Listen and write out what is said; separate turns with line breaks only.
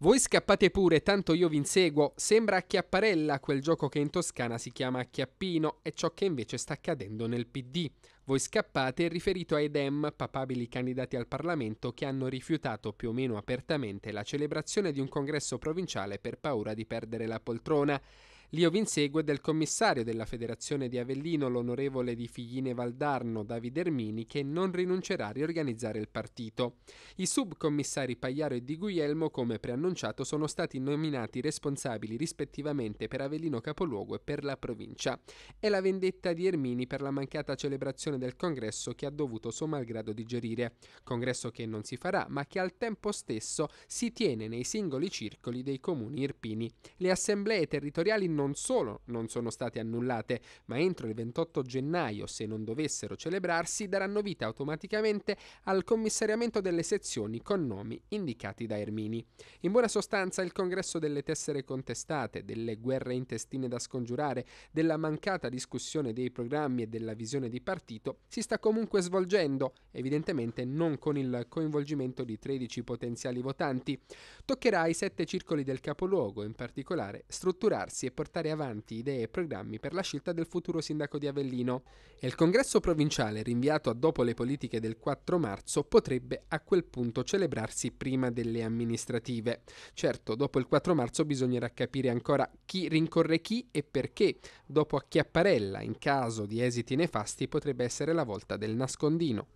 Voi scappate pure, tanto io vi inseguo. Sembra acchiapparella quel gioco che in Toscana si chiama Chiappino e ciò che invece sta accadendo nel PD. Voi scappate riferito ai Dem, papabili candidati al Parlamento che hanno rifiutato più o meno apertamente la celebrazione di un congresso provinciale per paura di perdere la poltrona. Lio Vinsegue del commissario della Federazione di Avellino, l'onorevole di Figline Valdarno, Davide Ermini, che non rinuncerà a riorganizzare il partito. I subcommissari Pagliaro e Di Guglielmo, come preannunciato, sono stati nominati responsabili rispettivamente per Avellino Capoluogo e per la provincia. È la vendetta di Ermini per la mancata celebrazione del congresso che ha dovuto suo malgrado digerire. Congresso che non si farà, ma che al tempo stesso si tiene nei singoli circoli dei comuni irpini. Le assemblee territoriali non solo non sono state annullate, ma entro il 28 gennaio, se non dovessero celebrarsi, daranno vita automaticamente al commissariamento delle sezioni con nomi indicati da Ermini. In buona sostanza il congresso delle tessere contestate, delle guerre intestine da scongiurare, della mancata discussione dei programmi e della visione di partito si sta comunque svolgendo, evidentemente non con il coinvolgimento di 13 potenziali votanti. Toccherà ai sette circoli del capoluogo, in particolare, strutturarsi e portare portare avanti idee e programmi per la scelta del futuro sindaco di Avellino e il congresso provinciale rinviato a dopo le politiche del 4 marzo potrebbe a quel punto celebrarsi prima delle amministrative. Certo, dopo il 4 marzo bisognerà capire ancora chi rincorre chi e perché. Dopo a Chiapparella, in caso di esiti nefasti, potrebbe essere la volta del nascondino.